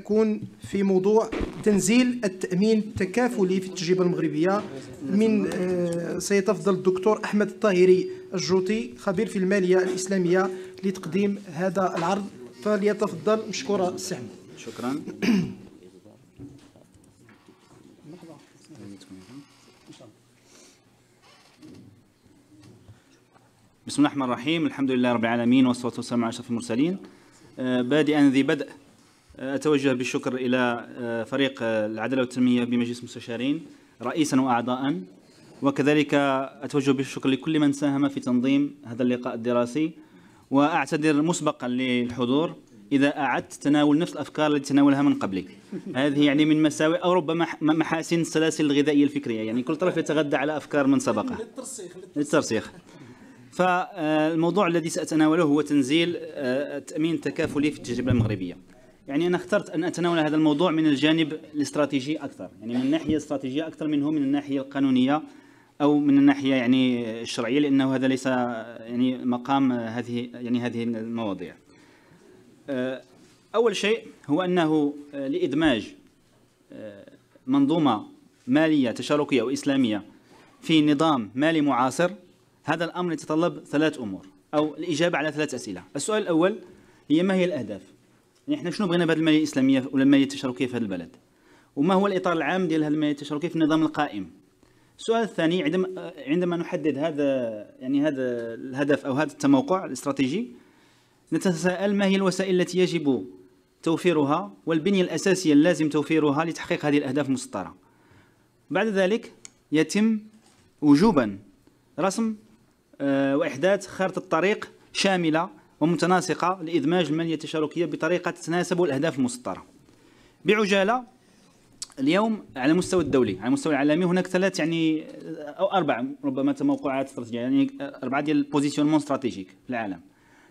يكون في موضوع تنزيل التأمين التكافلي في التجربة المغربية من آه، سيتفضل الدكتور أحمد الطاهري الجوطي خبير في المالية الإسلامية لتقديم هذا العرض فليتفضل مشكورا السهم شكرا بسم الله الرحمن الرحيم الحمد لله رب العالمين والصلاة والسلام على أشرف المرسلين آه، بادئا ذي بدء أتوجه بالشكر إلى آه، فريق آه، العدالة والتنمية بمجلس المستشارين رئيسا وأعضاء وكذلك أتوجه بالشكر لكل من ساهم في تنظيم هذا اللقاء الدراسي وأعتذر مسبقا للحضور إذا أعدت تناول نفس الأفكار التي تناولها من قبلي هذه يعني من مساوئ أو ربما محاسن السلاسل الغذائية الفكرية يعني كل طرف يتغذى على أفكار من سبقه للترسيخ فالموضوع آه، الذي سأتناوله هو تنزيل التأمين التكافلي في التجربة المغربية يعني انا اخترت ان اتناول هذا الموضوع من الجانب الاستراتيجي اكثر يعني من الناحيه الاستراتيجيه اكثر منه من الناحيه القانونيه او من الناحيه يعني الشرعيه لانه هذا ليس يعني مقام هذه يعني هذه المواضيع اول شيء هو انه لادماج آه، منظومه ماليه تشاركيه واسلاميه في نظام مالي معاصر هذا الامر يتطلب ثلاث امور او الاجابه على ثلاث اسئله السؤال الاول هي ما هي الاهداف يعني احنا شنو بغينا بهذه الماليه الاسلاميه ولا الماليه التشاركيه في هذا البلد وما هو الاطار العام ديال هذه الماليه التشاركيه في النظام القائم السؤال الثاني عندما عندما نحدد هذا يعني هذا الهدف او هذا التموقع الاستراتيجي نتساءل ما هي الوسائل التي يجب توفيرها والبنيه الاساسيه اللازم توفيرها لتحقيق هذه الاهداف المسطره بعد ذلك يتم وجوبا رسم آه، واحداث خارطه الطريق شامله ومتناسقة لإدماج المالية التشاركية بطريقة تتناسب الأهداف المسطرة بعجالة اليوم على المستوى الدولي على المستوى العالمي هناك ثلاث يعني أو أربع ربما تموقعات استراتيجية يعني أربعة ديال مون استراتيجيك في العالم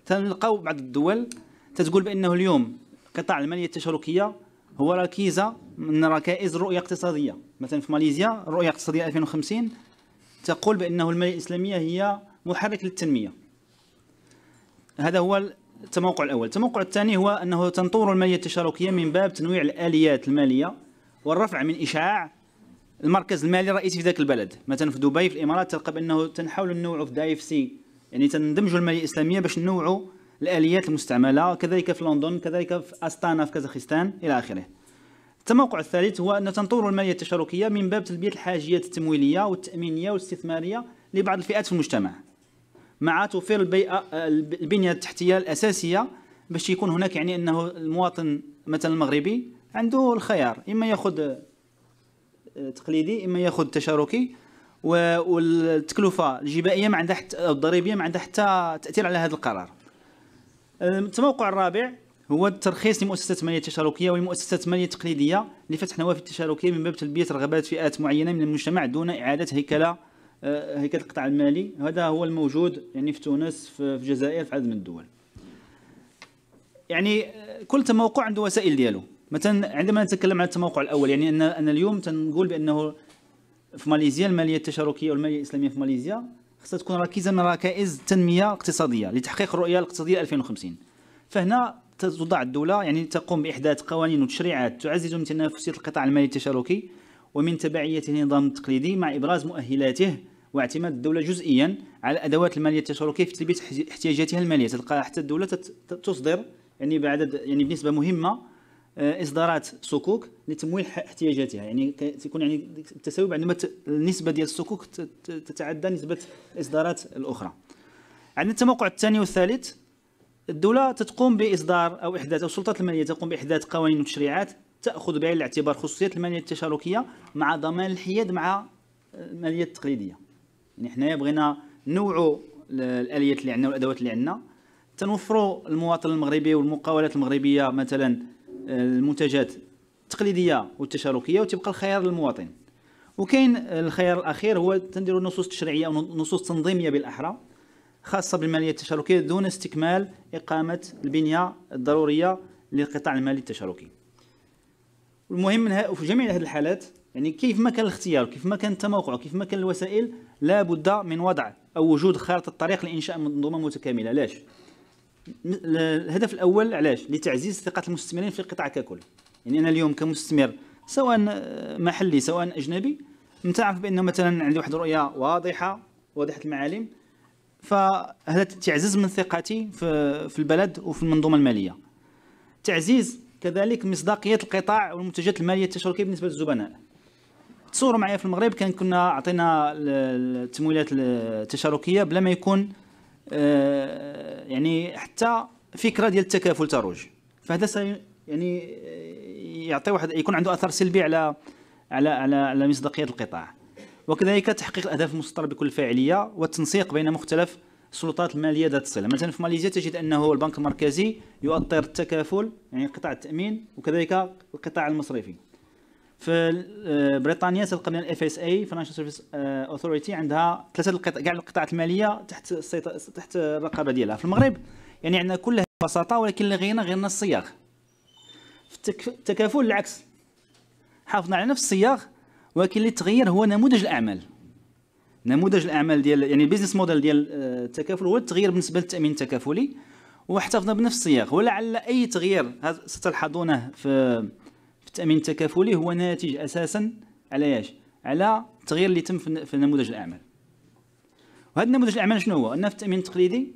تلقاو بعض الدول تتقول بأنه اليوم قطاع المالية التشاركية هو ركيزة من ركائز الرؤية الاقتصادية مثلا في ماليزيا الرؤية الاقتصادية 2050 تقول بأنه المالية الإسلامية هي محرك للتنمية هذا هو التموقع الأول التموقع الثاني هو أنه تنطور المالية التشاركية من باب تنويع الآليات المالية والرفع من إشعاع المركز المالي الرئيسي في ذاك البلد مثلا في دبي في الإمارات تلقى بأنه تنحاول ننوعوا في اف سي يعني تندمجوا المالية الإسلامية باش ننوعوا الآليات المستعملة كذلك في لندن كذلك في أستانا في كازاخستان إلى آخره التموقع الثالث هو أن تنطور المالية التشاركية من باب تلبية الحاجيات التمويلية والتأمينية والاستثمارية لبعض الفئات في المجتمع مع توفير البيئه البنيه التحتيه الاساسيه باش يكون هناك يعني انه المواطن مثلا المغربي عنده الخيار اما ياخذ آه، تقليدي اما ياخذ تشاركي والتكلفه الجبائيه ما عندها حتى الضريبيه ما عندها حتى تاثير على هذا القرار التموقع الرابع هو الترخيص لمؤسسات ماليه تشاركيه والمؤسسات ماليه تقليديه لفتح نوافذ تشاركيه من باب تلبيه رغبات فئات معينه من المجتمع دون اعاده هيكله آه، هيكل القطاع المالي هذا هو الموجود يعني في تونس في الجزائر في عدد من الدول يعني آه، كل تموقع عنده وسائل ديالو مثلا عندما نتكلم عن التموقع الاول يعني ان انا اليوم تنقول بانه في ماليزيا الماليه التشاركيه والماليه الاسلاميه في ماليزيا خصها تكون ركيزه من ركائز التنميه الاقتصاديه لتحقيق الرؤيه الاقتصاديه 2050 فهنا تضع الدوله يعني تقوم باحداث قوانين وتشريعات تعزز من تنافسيه القطاع المالي التشاركي ومن تبعيه النظام التقليدي مع ابراز مؤهلاته واعتماد الدوله جزئيا على الادوات الماليه التشاركيه في تلبيه احتياجاتها الماليه تلقى حتى الدوله تصدر يعني بعدد يعني بنسبه مهمه آه، اصدارات صكوك لتمويل احتياجاتها يعني تكون يعني التساوي ما النسبه ديال الصكوك تتعدى نسبه الاصدارات الاخرى عندنا التموقع الثاني والثالث الدوله تقوم باصدار او احداث او السلطات الماليه تقوم باحداث قوانين وتشريعات تاخذ بعين الاعتبار خصوصيه الماليه التشاركيه مع ضمان الحياد مع آه، الماليه التقليديه يعني حنايا بغينا نوعوا الاليات اللي عندنا والادوات اللي عندنا تنوفروا المواطن المغربي والمقاولات المغربيه مثلا آه، المنتجات التقليديه والتشاركيه وتبقى الخيار للمواطن وكاين الخيار الاخير هو تنديروا نصوص تشريعيه ونصوص تنظيميه بالاحرى خاصه بالماليه التشاركيه دون استكمال اقامه البنيه الضروريه للقطاع المالي التشاركي المهم في جميع هذه الحالات يعني كيف ما كان الاختيار كيف ما كان التموقع كيف ما كان الوسائل لا بد من وضع أو وجود خارطة طريق لإنشاء منظومة متكاملة علاش؟ الهدف الأول علاش؟ لتعزيز ثقة المستثمرين في القطاع ككل يعني أنا اليوم كمستثمر سواء آه، محلي سواء أجنبي نتعرف بأنه مثلا عندي واحد الرؤيه واضحة واضحة المعالم فهذا تعزيز من ثقتي في البلد وفي المنظومة المالية تعزيز كذلك مصداقية القطاع والمنتجات المالية التشاركية بالنسبة للزبناء تصوروا معايا في المغرب كان كنا عطينا التمويلات التشاركيه بلا ما يكون آه، يعني حتى فكره ديال التكافل تروج فهذا يعني آه، يعطي واحد يكون عنده اثر سلبي على على على على مصداقيه القطاع وكذلك تحقيق الاهداف المستطره بكل فاعليه والتنسيق بين مختلف السلطات الماليه ذات الصله مثلا في ماليزيا تجد انه البنك المركزي يؤطر التكافل يعني قطاع التامين وكذلك القطاع المصرفي في آه، بريطانيا تلقى لنا الاف اس اي فاينانشال سيرفيس اوثوريتي عندها ثلاثه كاع القطاعات الماليه تحت تحت الرقابه ديالها في المغرب يعني عندنا كلها ببساطه ولكن لغينا غير الصياغ في التكافل العكس حافظنا على نفس الصياغ ولكن اللي تغير هو نموذج الاعمال نموذج الاعمال ديال يعني البيزنس موديل ديال آه، التكافل هو التغيير بالنسبه للتامين التكافلي واحتفظنا بنفس الصياغ ولعل اي تغيير ستلحظونه في التامين التكافلي هو ناتج اساسا على ايش على التغيير اللي تم في نموذج الاعمال وهذا نموذج الاعمال شنو هو انه في التامين التقليدي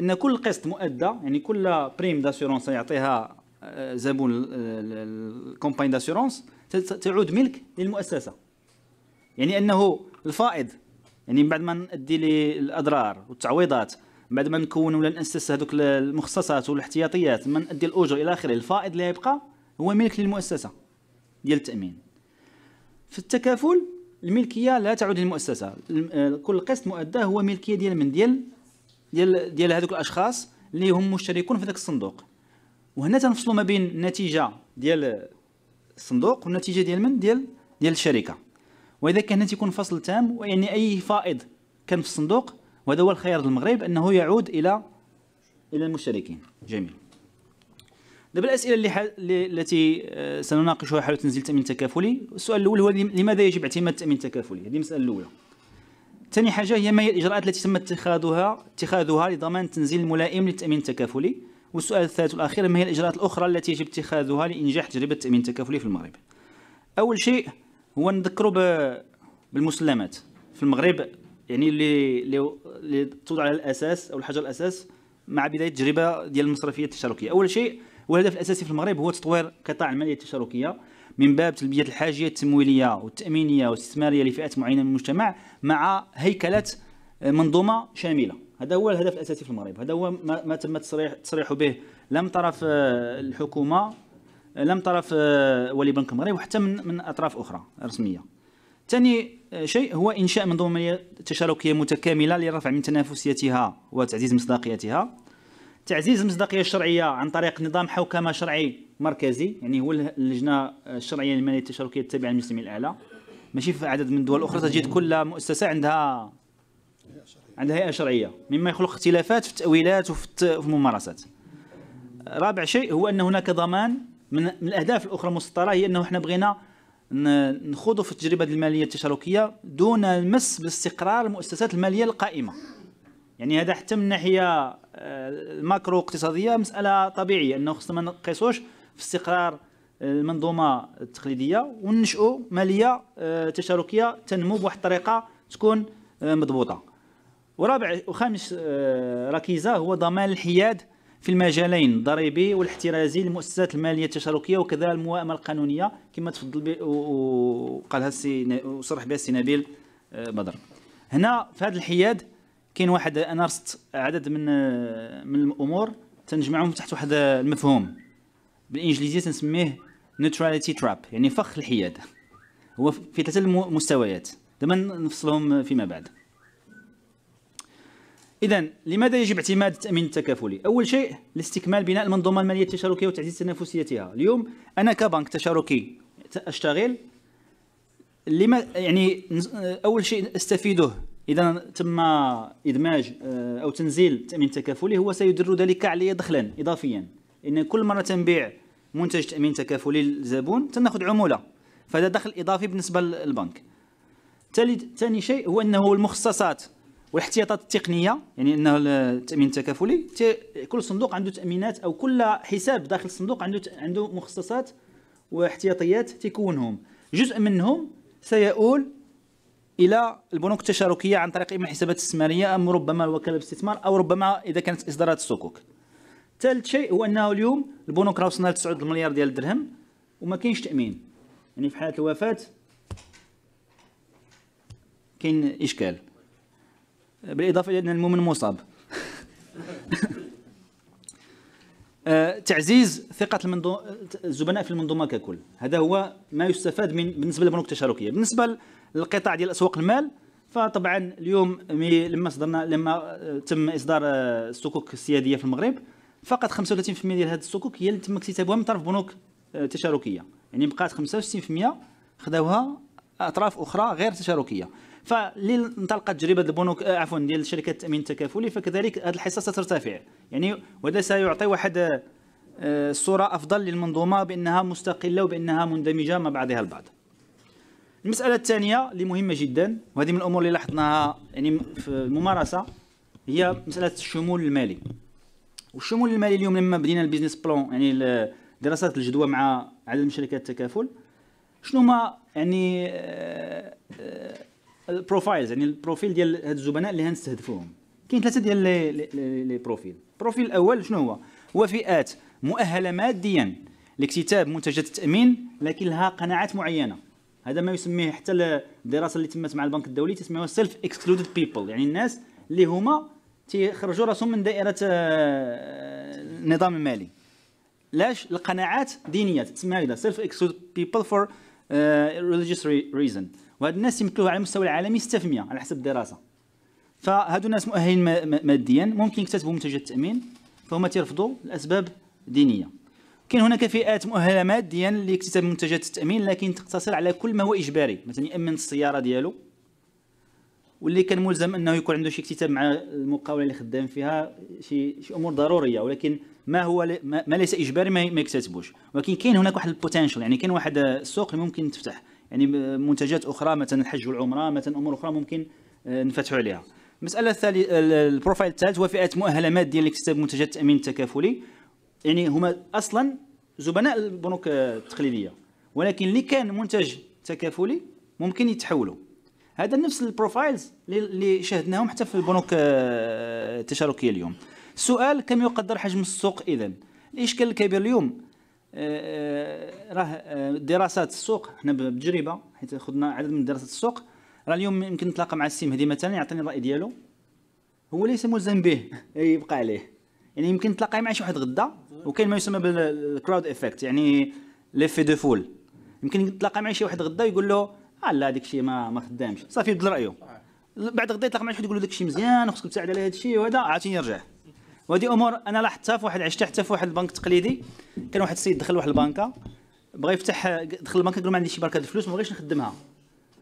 ان كل قسط مؤدى يعني كل بريم داسورونس يعطيها آه، زبون آه، الكومباني داسورونس تعود ملك للمؤسسه يعني انه الفائض يعني بعد ما نأدي لي الاضرار والتعويضات بعد ما نكون ولا ناسس هذوك المخصصات والاحتياطيات ما نأدي الاجور الى اخره الفائض اللي يبقى هو ملك للمؤسسه ديال التامين في التكافل الملكيه لا تعود للمؤسسه آه، كل قسط مؤدى هو ملكيه ديال من ديال ديال ديال هذوك الاشخاص اللي هم مشتركون في ذاك الصندوق وهنا تنفصلوا ما بين النتيجه ديال الصندوق والنتيجه ديال من ديال ديال الشركه واذا كان هنا تيكون فصل تام ويعني اي فائض كان في الصندوق وهذا هو الخيار للمغرب انه يعود الى الى المشتركين جميل دابا الاسئله اللي حل... التي آه، سنناقشها حول تنزيل التامين التكافلي السؤال الاول هو لماذا يجب اعتماد التامين التكافلي هذه المساله الاولى ثاني حاجه هي ما هي الاجراءات التي تم اتخاذها اتخاذها لضمان تنزيل الملائم للتامين التكافلي والسؤال الثالث والاخير ما هي الاجراءات الاخرى التي يجب اتخاذها لانجاح تجربه التامين التكافلي في المغرب اول شيء هو نذكروا ب... بالمسلمات في المغرب يعني اللي اللي توضع على الاساس او الحجر الاساس مع بدايه التجربه ديال المصرفيه التشاركيه اول شيء والهدف الاساسي في المغرب هو تطوير قطاع الماليه التشاركيه من باب تلبيه الحاجيه التمويليه والتامينيه والاستثماريه لفئات معينه من المجتمع مع هيكله منظومه شامله هذا هو الهدف الاساسي في المغرب هذا هو ما, تم التصريح به لم طرف آه، الحكومه آه، لم طرف آه، ولي بنك المغرب وحتى من, من اطراف اخرى رسميه ثاني شيء هو انشاء منظومه تشاركيه متكامله لرفع من تنافسيتها وتعزيز مصداقيتها تعزيز المصداقيه الشرعيه عن طريق نظام حوكمه شرعي مركزي يعني هو اللجنه الشرعيه الماليه التشاركيه التابعه للمسلمين الاعلى ماشي في عدد من الدول الاخرى تجد كل مؤسسه عندها عندها هيئه شرعيه مما يخلق اختلافات في التاويلات وفي الممارسات رابع شيء هو ان هناك ضمان من الاهداف الاخرى المسطره هي انه احنا بغينا نخوضوا في التجربه الماليه التشاركيه دون المس باستقرار المؤسسات الماليه القائمه يعني هذا حتى من ناحيه الماكرو اقتصاديه مساله طبيعيه انه خصنا ما نقيسوش في استقرار المنظومه التقليديه وننشئوا ماليه آه، تشاركيه تنمو بواحد الطريقه تكون آه، مضبوطه ورابع وخامس آه، ركيزه هو ضمان الحياد في المجالين الضريبي والاحترازي للمؤسسات الماليه التشاركيه وكذا الموائمه القانونيه كما تفضل وقالها السي وصرح بها السي نبيل بدر هنا في هذا الحياد كاين واحد انا رصدت عدد من من الامور تنجمعهم تحت واحد المفهوم بالانجليزيه تنسميه نيوتراليتي تراب يعني فخ الحياد هو في ثلاثه المستويات دابا نفصلهم فيما بعد اذا لماذا يجب اعتماد التامين التكافلي اول شيء لاستكمال بناء المنظومه الماليه التشاركيه وتعزيز تنافسيتها اليوم انا كبنك تشاركي اشتغل لما يعني اول شيء استفيده اذا تم ادماج آه، او تنزيل التامين التكافلي هو سيدر ذلك علي دخلا اضافيا ان كل مره تنبيع منتج تامين تكافلي للزبون تناخذ عموله فهذا دخل اضافي بالنسبه للبنك ثاني شيء هو انه المخصصات والاحتياطات التقنيه يعني انه التامين التكافلي كل صندوق عنده تامينات او كل حساب داخل الصندوق عنده عنده مخصصات واحتياطيات تكونهم جزء منهم سيؤول الى البنوك التشاركيه عن طريق اما حسابات استثماريه ام ربما الوكاله الاستثمار او ربما اذا كانت اصدارات الصكوك ثالث شيء هو انه اليوم البنوك راه وصلنا ل 9 مليار ديال الدرهم وما كاينش تامين يعني في حاله الوفاه كاين اشكال بالاضافه الى ان المؤمن مصاب آه، تعزيز ثقه المنظو... الزبناء في المنظومه ككل هذا هو ما يستفاد من بالنسبه للبنوك التشاركيه بالنسبه للقطاع ديال اسواق المال فطبعا اليوم لما صدرنا لما آه، تم اصدار آه، الصكوك السياديه في المغرب فقط 35% ديال هذه الصكوك هي اللي تم اكتسابها من طرف بنوك آه، تشاركيه يعني بقات 65% خداوها اطراف اخرى غير تشاركيه فلي انطلقت تجربه البنوك عفوا ديال شركات التامين التكافلي فكذلك هذه الحصه سترتفع يعني وهذا سيعطي واحد الصوره افضل للمنظومه بانها مستقله وبانها مندمجه مع بعضها البعض المساله الثانيه اللي مهمه جدا وهذه من الامور اللي لاحظناها يعني في الممارسه هي مساله الشمول المالي والشمول المالي اليوم لما بدينا البيزنس بلان يعني دراسات الجدوى مع عدد من شركات التكافل شنو هما يعني آه، آه، البروفايلز يعني البروفيل ديال هاد الزبناء اللي غنستهدفوهم كاين ثلاثه ديال لي لي بروفيل البروفيل الاول شنو هو هو فئات مؤهله ماديا لاكتتاب منتجات التامين لكن لها قناعات معينه هذا ما يسميه حتى الدراسه اللي تمت مع البنك الدولي تسميها سيلف اكسكلودد بيبل يعني الناس اللي هما تيخرجوا راسهم من دائره النظام آه، المالي لاش القناعات دينيه تسمى هكذا سيلف اكسكلودد بيبل فور ريليجيوس ريزون وهاد الناس يمثلوها على المستوى العالمي 6% على حسب الدراسه فهادو ناس مؤهلين ماديا ممكن يكتسبوا منتجات التامين فهما تيرفضوا لاسباب دينيه كاين هناك فئات مؤهله ماديا لاكتساب منتجات التامين لكن تقتصر على كل ما هو اجباري مثلا يامن السياره ديالو واللي كان ملزم انه يكون عنده شي اكتتاب مع المقاوله اللي خدام فيها شي شي امور ضروريه ولكن ما هو ما ليس اجباري ما, ما يكتسبوش ولكن كاين هناك واحد البوتنشال يعني كاين واحد السوق اللي ممكن تفتح يعني منتجات اخرى مثلا الحج والعمره مثلا امور اخرى ممكن آه، نفتحوا عليها المساله الثالثه البروفايل الثالث هو فئات مؤهله ماديا لاكتساب منتجات التامين التكافلي يعني هما اصلا زبناء البنوك التقليديه ولكن اللي كان منتج تكافلي ممكن يتحولوا هذا نفس البروفايلز اللي شاهدناهم حتى في البنوك آه، التشاركيه اليوم السؤال كم يقدر حجم السوق اذا الاشكال الكبير اليوم آه، آه، راه دراسات السوق حنا بتجربه حيت خدنا عدد من دراسات السوق راه اليوم يمكن نتلاقى مع السي مهدي مثلا يعطيني الراي ديالو هو ليس ملزم به يبقى عليه يعني يمكن تلاقى مع شي واحد غدا وكاين ما يسمى بالكراود افكت يعني ليفي دو فول يمكن يتلاقى مع شي واحد غدا يقول له اه لا داك الشيء ما ما خدامش صافي يبدل رايه بعد غدا يتلاقى مع شي واحد يقول له داك الشيء مزيان خصك تساعد على هذا الشيء وهذا عاوتاني يرجع وهذه امور انا لاحظتها في واحد عشتها حتى في واحد البنك التقليدي كان واحد السيد دخل واحد البنكه بغى يفتح دخل البنكه قال له ما عنديش بركه الفلوس ما بغيتش نخدمها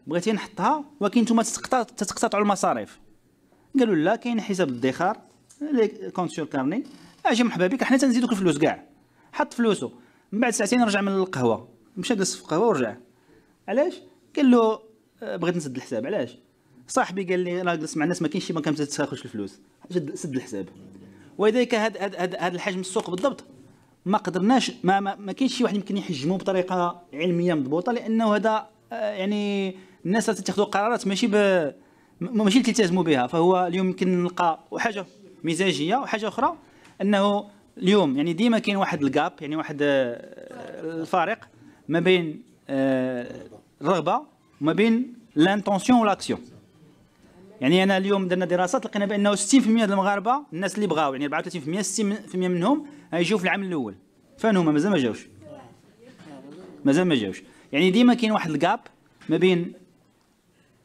بغيت نحطها ولكن نتوما تتقطعوا المصاريف قالوا لا كاين حساب الادخار كونت سور كارني اجي مرحبا بك حنا تنزيدوك الفلوس كاع حط فلوسو من بعد ساعتين رجع من القهوه مشى جلس في القهوه ورجع علاش قال له آه، بغيت نسد الحساب علاش صاحبي قال لي انا جلست مع الناس ما كاينش شي ما كتساخرش الفلوس سد الحساب ولذلك هذا هذا الحجم السوق بالضبط ما قدرناش ما ما, ما كاينش شي واحد يمكن يحجمه بطريقه علميه مضبوطه لانه هذا آه، يعني الناس تتخذوا قرارات ماشي ب ماشي اللي تلتزموا بها فهو اليوم يمكن نلقى حاجه مزاجيه وحاجه اخرى انه اليوم يعني ديما كاين واحد الجاب يعني واحد آه، الفارق ما بين آه، الرغبه وما بين لانتونسيون والاكسيون يعني انا اليوم درنا دراسات لقينا بانه 60% المغاربه الناس اللي بغاو يعني 34% 60% منهم يجيو في العام الاول فين هما مازال ما جاوش مازال ما جاوش يعني ديما كاين واحد الجاب ما بين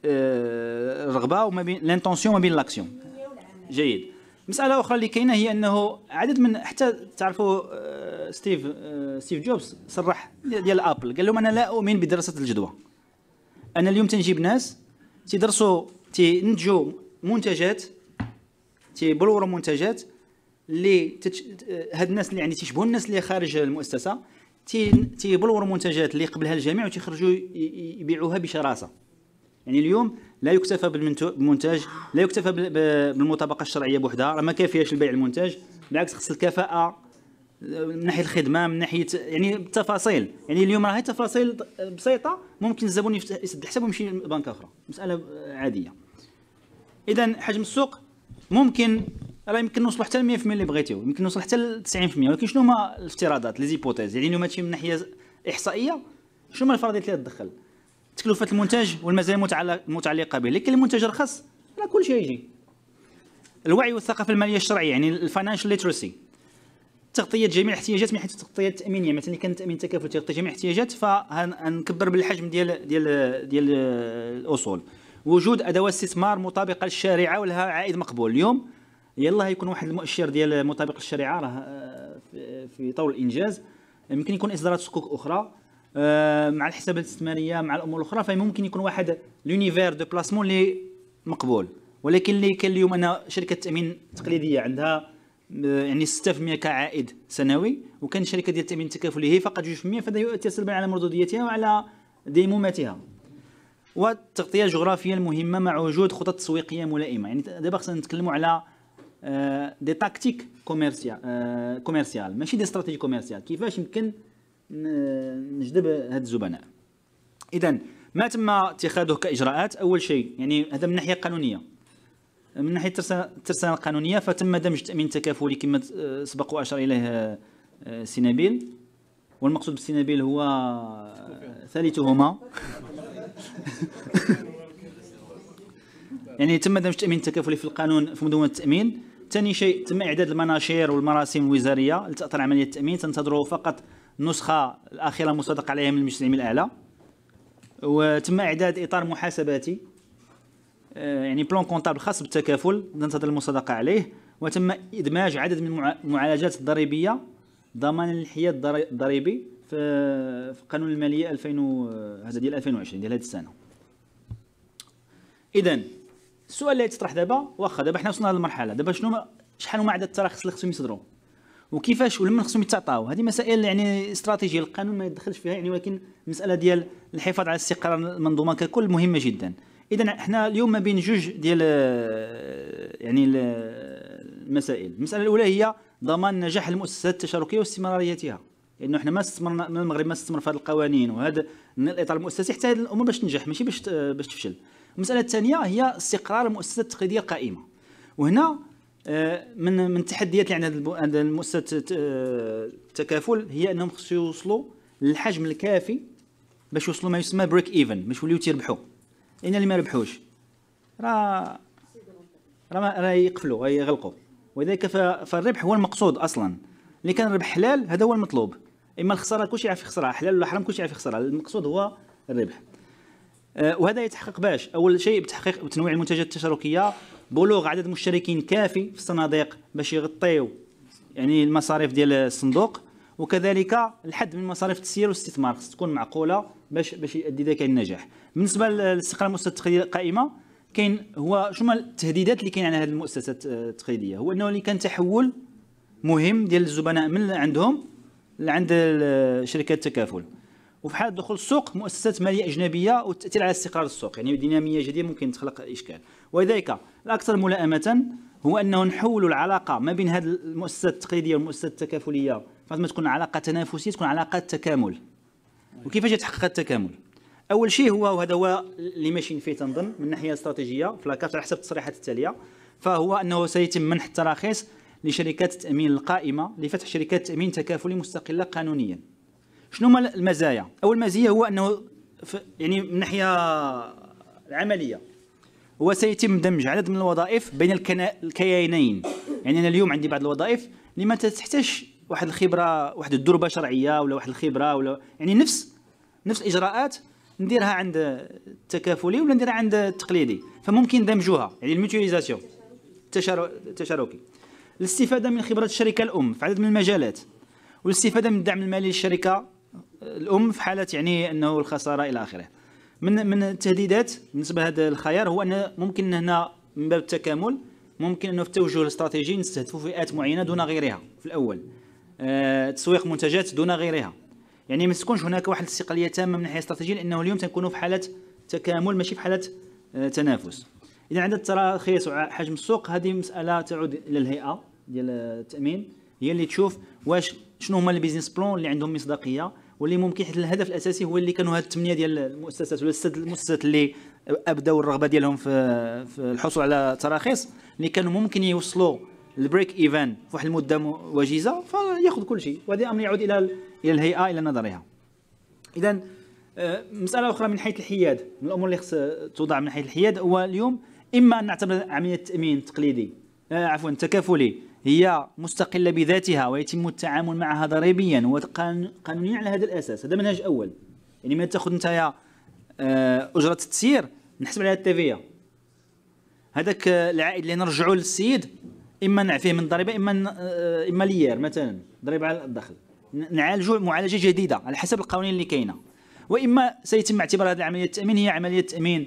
آه، الرغبه وما بين لانتونسيون وما بين لاكسيون جيد مساله اخرى اللي كاينه هي انه عدد من حتى تعرفوا آه، ستيف آه، ستيف جوبز صرح ديال ابل قال لهم انا لا اؤمن بدراسه الجدوى انا اليوم تنجيب ناس تيدرسوا تينتجوا منتجات تيبلوروا منتجات اللي تتش... آه، هاد الناس اللي يعني تيشبهوا الناس اللي خارج المؤسسه تيبلوروا منتجات اللي قبلها الجميع وتيخرجوا يبيعوها بشراسه يعني اليوم لا يكتفى بالمنتج لا يكتفى بالمطابقه الشرعيه بوحدها راه ما كافياش البيع المنتج بالعكس خص الكفاءه من ناحيه الخدمه من ناحيه يعني التفاصيل يعني اليوم هي تفاصيل بسيطه ممكن الزبون يسد حسابه ويمشي لبنك اخرى مساله عاديه اذا حجم السوق ممكن راه يمكن نوصلوا حتى ل 100% اللي بغيتيو يمكن نوصلوا حتى ل 90% ولكن شنو هما الافتراضات لي زيبوتيز يعني اليوم ماشي من ناحيه احصائيه شنو هما الفرضيات اللي تدخل تكلفه المنتج والمزايا المتعلقه به لكن المنتج رخص راه كل شيء يجي الوعي والثقافه الماليه الشرعيه يعني الفاينانشال ليترسي تغطيه جميع الاحتياجات من حيث التغطيه التامينيه مثلا كان التامين التكافل تغطي جميع الاحتياجات فنكبر بالحجم ديال ديال ديال الاصول وجود ادوات استثمار مطابقه للشريعه ولها عائد مقبول اليوم يلا يكون واحد المؤشر ديال مطابق للشريعه راه آه، في طور الانجاز يمكن يكون اصدارات صكوك اخرى آه، مع الحسابات الاستثماريه مع الامور الاخرى فممكن يكون واحد لونيفير دو بلاسمون اللي مقبول ولكن اللي كان اليوم انا شركه تامين تقليديه عندها آه، يعني 6% كعائد سنوي وكان شركه ديال التامين التكافلي هي فقط 2% فهذا يؤثر سلبا على مردوديتها وعلى ديمومتها والتغطيه الجغرافيه المهمه مع وجود خطط تسويقيه ملائمه يعني دابا خصنا نتكلموا على دي تاكتيك كوميرسيال كوميرسيال ماشي دي استراتيجي كوميرسيال كيفاش يمكن نجذب هاد الزبناء اذا ما تم اتخاذه كاجراءات اول شيء يعني هذا من ناحيه قانونيه من ناحيه الترسانه القانونيه فتم دمج التامين التكافلي كما سبق واشار اليه آه، سينابيل والمقصود بالسينابيل هو آه، ثالثهما يعني تم دمج التامين التكافلي في القانون في مدونه التامين ثاني شيء تم اعداد المناشير والمراسم الوزاريه لتاطر عمليه التامين تنتظره فقط النسخه الاخيره المصادق عليها من المجتمع الاعلى وتم اعداد اطار محاسباتي آه، يعني بلون كونطابل خاص بالتكافل ننتظر المصادقه عليه وتم ادماج عدد من المعالجات الضريبيه ضمان الانحياز الضريبي في قانون الماليه 2000 هذا ديال 2020 ديال هذه السنه اذا السؤال اللي تطرح دابا واخا دابا حنا وصلنا للمرحله دابا شنو شحال هما عدد التراخيص اللي خصهم يصدروا وكيفاش ولما خصهم يتعطاو هذه مسائل يعني استراتيجيه القانون ما يدخلش فيها يعني ولكن المساله ديال الحفاظ على استقرار المنظومه ككل مهمه جدا اذا احنا اليوم ما بين جوج ديال آه، يعني المسائل المساله الاولى هي ضمان نجاح المؤسسات التشاركيه واستمراريتها لانه احنا ما استثمرنا من المغرب ما استثمر في هذه القوانين وهذا الاطار المؤسسي حتى هذه الامور باش تنجح ماشي باش باش تفشل المساله الثانيه هي استقرار المؤسسات التقليديه القائمه وهنا آه، من من التحديات يعني اللي عند عند المؤسسه التكافل آه، هي انهم خصو يوصلوا للحجم الكافي باش يوصلوا ما يسمى بريك ايفن باش يوليو تيربحوا لان اللي ما ربحوش راه راه راه يقفلوا راه يغلقوا ولذلك فالربح هو المقصود اصلا اللي كان ربح حلال هذا هو المطلوب اما الخساره كلشي يعرف يخسرها حلال ولا حرام كلشي يعرف يخسرها المقصود هو الربح آه، وهذا يتحقق باش اول شيء بتحقيق بتنويع المنتجات التشاركيه بلوغ عدد مشتركين كافي في الصناديق باش يغطيو يعني المصاريف ديال الصندوق وكذلك الحد من مصاريف التسيير والاستثمار خص تكون معقوله باش باش يؤدي ذلك النجاح بالنسبه للاستقرار المؤسسه التقليديه القائمه كاين هو شنو التهديدات اللي كاين على هذه المؤسسه آه، التقليديه هو انه اللي كان تحول مهم ديال الزبناء من عندهم لعند شركات التكافل وفي حال دخول السوق مؤسسات ماليه اجنبيه والتاثير على استقرار السوق يعني ديناميه جديده ممكن تخلق اشكال ولذلك الاكثر ملائمه هو انه نحول العلاقه ما بين هذه المؤسسات التقليديه والمؤسسات التكافليه فما تكون علاقه تنافسيه تكون علاقه تكامل وكيفاش يتحقق التكامل اول شيء هو وهذا هو اللي ماشيين فيه تنظن من ناحيه استراتيجيه في لاكارت على حسب التصريحات التاليه فهو انه سيتم منح التراخيص لشركات التامين القائمه لفتح شركات تامين تكافلي مستقله قانونيا شنو هما المزايا اول مزيه هو انه يعني من ناحيه العمليه هو سيتم دمج عدد من الوظائف بين الكيانين يعني انا اليوم عندي بعض الوظائف اللي ما تحتاجش واحد الخبره واحد الدربه شرعيه ولا واحد الخبره ولا يعني نفس نفس الاجراءات نديرها عند التكافلي ولا نديرها عند التقليدي فممكن دمجوها يعني الميتيوليزاسيون التشاركي الاستفاده من خبره الشركه الام في عدد من المجالات والاستفاده من الدعم المالي للشركه الام في حاله يعني انه الخساره الى اخره من من التهديدات بالنسبه لهذا الخيار هو ان ممكن هنا من باب التكامل ممكن انه في التوجه الاستراتيجي نستهدفوا فئات معينه دون غيرها في الاول أه تسويق منتجات دون غيرها يعني ما تكونش هناك واحد الاستقلاليه تامه من ناحيه استراتيجيه لانه اليوم تنكونوا في حاله تكامل ماشي في حاله أه تنافس اذا عند التراخيص وحجم السوق هذه مساله تعود الى الهيئه ديال التامين هي اللي تشوف واش شنو هما البيزنس بلون اللي عندهم مصداقيه واللي ممكن حيت الهدف الاساسي هو اللي كانوا هاد الثمانيه ديال المؤسسات ولا الست المؤسسات اللي ابداوا الرغبه ديالهم في في الحصول على تراخيص اللي كانوا ممكن يوصلوا البريك ايفان في واحد المده وجيزه فياخذ كل شيء وهذا امر يعود الى الى الهيئه الى نظرها اذا آه، مساله اخرى من حيث الحياد من الامور اللي خص توضع من حيث الحياد هو اليوم اما ان نعتبر عمليه التامين التقليدي آه، عفوا التكافلي هي مستقلة بذاتها ويتم التعامل معها ضريبيا وقانونيا على هذا الأساس هذا منهج أول يعني ما تاخذ نتايا آه، أجرة التسيير نحسب عليها التافية هذاك العائد اللي نرجعوا للسيد اما نعفيه من الضريبه اما آه، اما ليير مثلا ضريبه على الدخل نعالجوا معالجه جديده على حسب القوانين اللي كاينه واما سيتم اعتبار هذه العمليه التامين هي عمليه تامين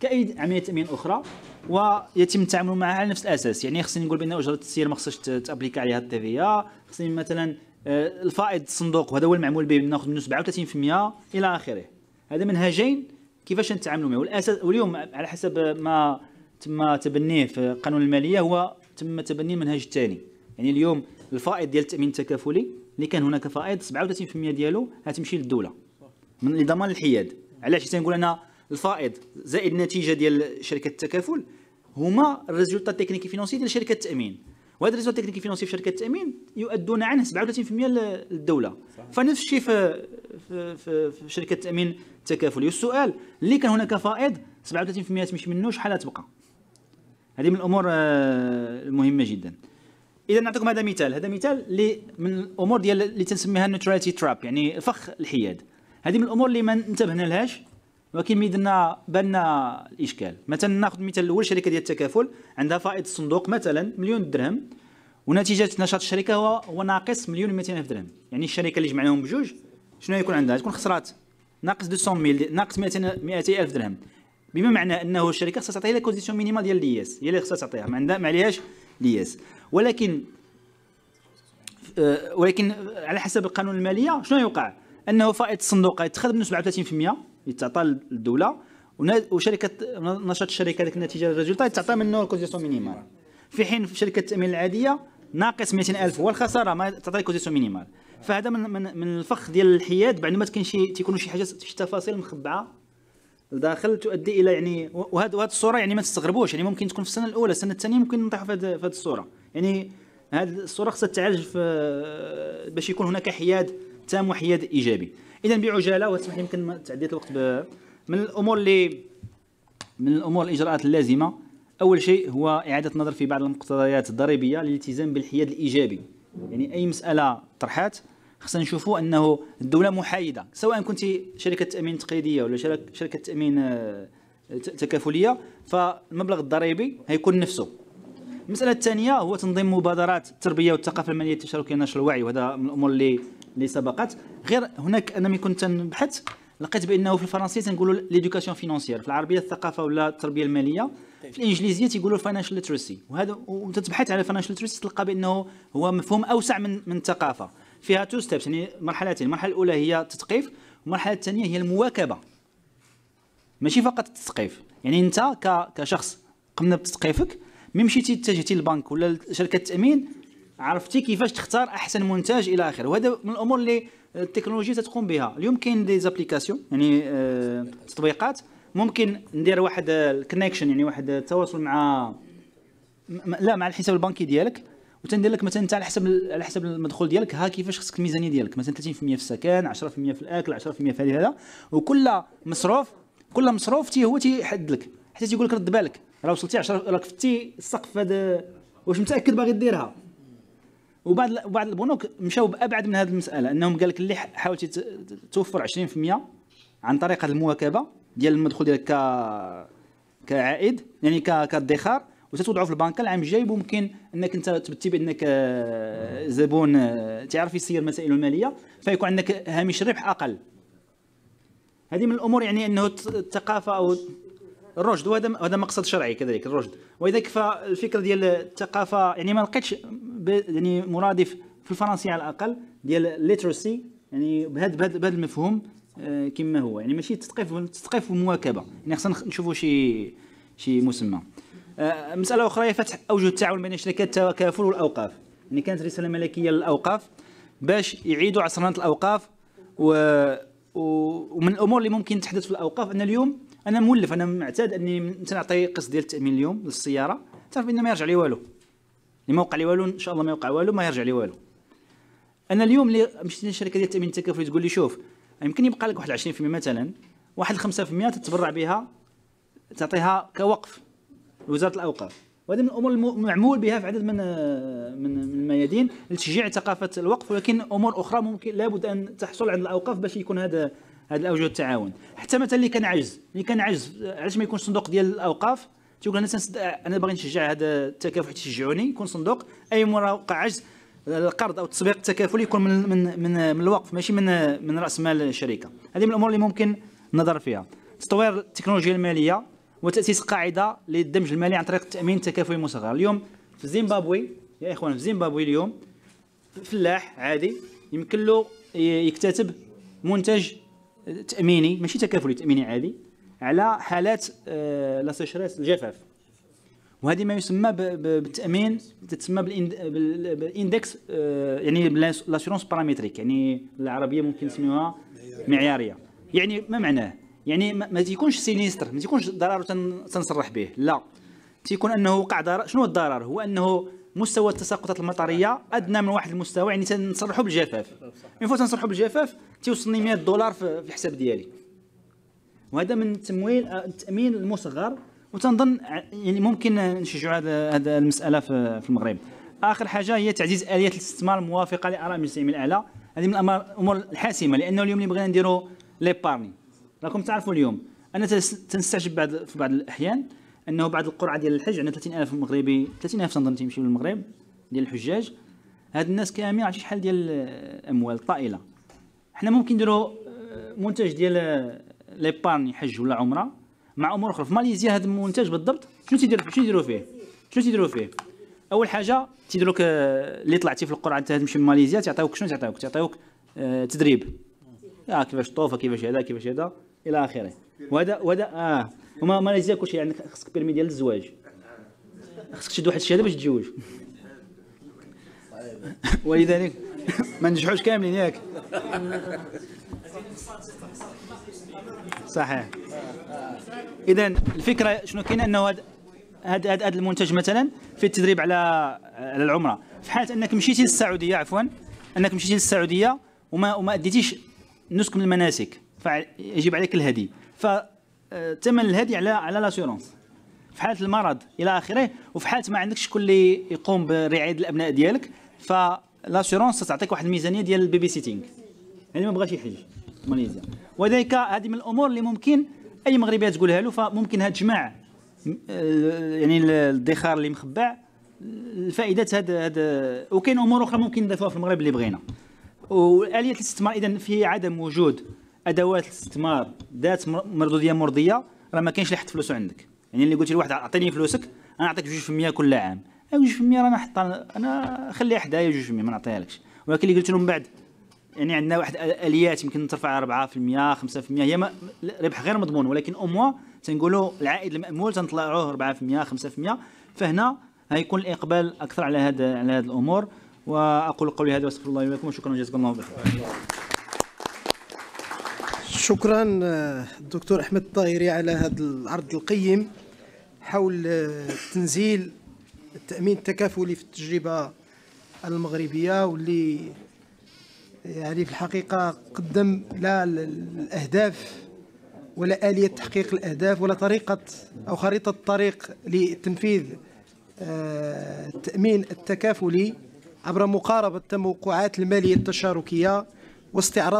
كاي عمليه تامين اخرى ويتم التعامل معها على نفس الاساس يعني خصني نقول بان اجره التسيير ما خصهاش تابليكا عليها التيفيا خصني مثلا آه، الفائض الصندوق وهذا هو المعمول به ناخذ منه 37% الى اخره هذا منهجين كيفاش نتعاملوا معه والاساس واليوم على حسب ما تم تبنيه في قانون الماليه هو تم تبني المنهج الثاني يعني اليوم الفائض ديال التامين التكافلي اللي كان هناك فائض 37% ديالو غتمشي للدوله من لضمان الحياد علاش تنقول انا الفائض زائد النتيجه ديال شركه التكافل هما الريزولتا تكنيكي فينونسي ديال شركه التامين وهذا الريزولتا تكنيكي فينونسي في شركه التامين يؤدون عنه 37% للدوله فنفس الشيء في, في, في, في شركه التامين التكافلي والسؤال اللي كان هناك فائض 37% تمشي منه شحال تبقى هذه من الامور آه، المهمه جدا اذا نعطيكم هذا مثال هذا مثال اللي من الامور ديال اللي تنسميها نيوتراليتي تراب يعني فخ الحياد هذه من الامور اللي ما انتبهنا لهاش ولكن ميدنا بالنا الاشكال مثلا ناخذ المثال الاول شركه ديال التكافل عندها فائض الصندوق مثلا مليون درهم ونتيجه نشاط الشركه هو, هو ناقص مليون و الف درهم يعني الشركه اللي جمعناهم بجوج شنو يكون عندها تكون خسرات ناقص 200 ناقص 200 الف درهم بما معنى انه الشركه خصها تعطيها لا كونديسيون مينيمال ديال الياس هي اللي خصها تعطيها ما عندها ما عليهاش الياس ولكن آه، ولكن على حسب القانون الماليه شنو يوقع انه فائض الصندوق يتخذ منه 37% يتعطى للدوله وشركه نشاط الشركه ديك النتيجه الريزولتا يتعطى منه الكوزيسيون مينيمال في حين في شركه التامين العاديه ناقص 200000 هو الخساره ما تعطي كوزيسيون مينيمال فهذا من من, من الفخ ديال الحياد بعد ما تكون شي تيكونوا شي حاجه شي تفاصيل مخبعه لداخل تؤدي الى يعني وهذه وهذه الصوره يعني ما تستغربوش يعني ممكن تكون في السنه الاولى السنه الثانيه ممكن نطيحوا في هذه الصوره يعني هذه الصوره خصها تعالج باش يكون هناك حياد تام وحياد ايجابي اذا بعجاله وتسمح لي يمكن تعديه الوقت من الامور اللي من الامور الاجراءات اللازمه اول شيء هو اعاده النظر في بعض المقتضيات الضريبيه للالتزام بالحياد الايجابي يعني اي مساله طرحات خصنا نشوفوا انه الدوله محايده سواء كنت شركه تامين تقليديه ولا شركه تامين آه، تكافليه فالمبلغ الضريبي هيكون نفسه المساله الثانيه هو تنظيم مبادرات التربيه والثقافه الماليه التشاركيه نشر الوعي وهذا من الامور اللي اللي سبقت غير هناك انا ملي كنت نبحث لقيت بانه في الفرنسيه تنقولوا ليدوكاسيون فينونسيير في العربيه الثقافه ولا التربيه الماليه في الانجليزيه تيقولوا الفاينانشال ليترسي وهذا وتتبحث على الفاينانشال ليترسي تلقى بانه هو مفهوم اوسع من من الثقافه فيها تو ستيبس يعني مرحلتين المرحله الاولى هي التثقيف والمرحله الثانيه هي المواكبه ماشي فقط التثقيف يعني انت كشخص قمنا بتثقيفك مي مشيتي اتجهتي للبنك ولا شركه التامين عرفتي كيفاش تختار احسن منتج الى اخره وهذا من الامور اللي التكنولوجيا تتقوم بها اليوم كاين دي زابليكاسيون يعني آه تطبيقات ممكن ندير واحد الكونيكشن آه، يعني واحد التواصل آه، مع لا مع الحساب البنكي ديالك وتندير لك مثلا انت على حسب على حسب المدخول ديالك ها كيفاش خصك الميزانيه ديالك مثلا 30% في السكن 10% في الاكل 10% في هذا وكل مصروف كل مصروف تي هو تيحد لك حتى تيقول لك رد بالك راه وصلتي 10 راك فتي السقف هذا واش متاكد باغي ديرها وبعض بعض البنوك مشاو بابعد من هذه المساله انهم قال لك اللي حاولتي توفر 20% عن طريق هذه المواكبه ديال المدخول ديالك كعائد يعني كادخار وتتوضعوا في البنكه العام الجاي ممكن انك انت تبتي بانك آه، زبون آه، تعرف يسير مسائل الماليه فيكون عندك هامش ربح اقل هذه من الامور يعني انه الثقافه او الرشد وهذا هذا مقصد شرعي كذلك الرشد ولذلك الفكره ديال الثقافه يعني ما لقيتش يعني مرادف في الفرنسيه على الاقل ديال ليترسي يعني بهذا بهذا المفهوم آه، كما هو يعني ماشي تثقيف تثقيف ومواكبه يعني خصنا نشوفوا شي شي مسمى آه، مساله اخرى هي فتح اوجه التعاون بين شركات التكافل والاوقاف يعني كانت رساله ملكيه للاوقاف باش يعيدوا عصرنه الاوقاف و... ومن الامور اللي ممكن تحدث في الاوقاف ان اليوم انا مولف انا معتاد اني تنعطي قسط ديال التامين اليوم للسياره تعرف ان ما يرجع لي والو اللي ما وقع لي والو ان شاء الله ما يوقع والو ما يرجع لي والو انا اليوم اللي مشيت للشركه ديال التامين التكافلي تقول لي شوف يمكن يبقى لك واحد 20% مثلا واحد 5% تتبرع بها تعطيها كوقف لوزاره الاوقاف وهذا من الامور المعمول بها في عدد من من الميادين لتشجيع ثقافه الوقف ولكن امور اخرى ممكن لابد ان تحصل عند الاوقاف باش يكون هذا هذه الاوجه التعاون حتى مثلا اللي كان عجز اللي كان عجز علاش ما يكونش صندوق ديال الاوقاف تيقول انا سنسد... انا باغي نشجع هذا التكافل تشجعوني يكون صندوق اي مره وقع عجز القرض او التسويق التكافلي يكون من من من, من الوقف ماشي من من راس مال الشركه هذه من الامور اللي ممكن النظر فيها تطوير التكنولوجيا الماليه وتاسيس قاعده للدمج المالي عن طريق التامين التكافلي المصغر اليوم في زيمبابوي يا اخوان في زيمبابوي اليوم فلاح عادي يمكن له يكتتب منتج تاميني ماشي تكافلي تاميني عالي على حالات آه، لا سيشريس الجفاف وهذه ما يسمى بالتامين تتسمى بالاندكس آه، يعني لاسيرونس بارامتريك يعني العربيه ممكن نسميوها معياريه يعني ما معناه يعني ما تيكونش سينيستر ما تيكونش ضرر تنصرح به لا تيكون انه وقع ضرر شنو الضرر هو انه مستوى التساقطات المطريه ادنى من واحد المستوى يعني تنصرحوا بالجفاف من فوق تنصرحوا بالجفاف تيوصلني 100 دولار في الحساب ديالي وهذا من التمويل التامين آه، المصغر وتنظن آه، يعني ممكن نشجعوا هذا المساله في المغرب اخر حاجه هي تعزيز اليات الاستثمار الموافقه لاراء المجتمع الاعلى هذه من الامور الحاسمه لانه اليوم اللي بغينا نديروا ليبارني راكم تعرفوا اليوم انا تنستعجب بعض في بعض الاحيان انه بعد القرعه ديال الحج عندنا 30000 مغربي 30000 تنظن تيمشيو للمغرب ديال الحجاج هاد الناس كاملين عرفتي شحال ديال الاموال طائله حنا ممكن نديرو آه، منتج ديال آه، ليبارني حج ولا عمره مع امور اخرى في ماليزيا هذا المنتج بالضبط شنو تيدير شنو يديروا فيه شنو تيديروا فيه اول حاجه تيديروك اللي طلعتي في القرعه انت تمشي لماليزيا تعطيوك شنو تعطيوك تعطيوك آه، تدريب اه كيفاش الطوفه كيفاش هذا كيفاش هذا الى اخره وهذا وهذا اه وما ما لازال كلشي عندك يعني خصك بيرمي ديال الزواج خصك تشد واحد الشهاده باش تتزوج طيب. ولذلك ما نجحوش كاملين ياك صحيح اذا الفكره شنو كاين انه هذا هذا هذا المنتج مثلا في التدريب على على العمره في حاله انك مشيتي للسعوديه عفوا انك مشيتي للسعوديه وما وما اديتيش نسك من المناسك فيجب عليك الهدي ف الثمن الهادي على على لاسيورونس في حاله المرض الى اخره وفي حاله ما عندكش شكون اللي يقوم برعايه الابناء ديالك فلاسورونس تعطيك واحد الميزانيه ديال البيبي سيتينغ يعني ما بغاش يحج ماليزيا وذلك هذه من الامور اللي ممكن اي مغربيه تقولها له فممكن هاد جماع آه، يعني الادخار اللي مخبع الفائدات هاد هاد وكاين امور اخرى ممكن نضيفوها في المغرب اللي بغينا واليه الاستثمار اذا في عدم وجود ادوات الاستثمار ذات مردوديه مرضيه راه ما كاينش اللي حط فلوسه عندك يعني اللي قلتي لواحد اعطيني فلوسك انا نعطيك 2% كل عام 2% أيوة، رانا نحط انا خليها حدايا 2% ما نعطيهالكش ولكن اللي قلت لهم بعد يعني عندنا واحد اليات يمكن ترفع 4% 5% هي ربح غير مضمون ولكن اموا تنقولوا العائد المامول تنطلعوه 4% 5% فهنا غيكون الاقبال اكثر على هذا على هذه الامور واقول قولي هذا واستغفر الله لكم وشكرا جزاكم الله بخير شكرا الدكتور آه، احمد الطاهري على هذا العرض القيم حول آه، تنزيل التامين التكافلي في التجربه المغربيه واللي يعني في الحقيقه قدم لا الاهداف ولا اليه تحقيق الاهداف ولا طريقه او خريطه الطريق لتنفيذ التامين آه، التكافلي عبر مقاربه التموقعات الماليه التشاركيه واستعراض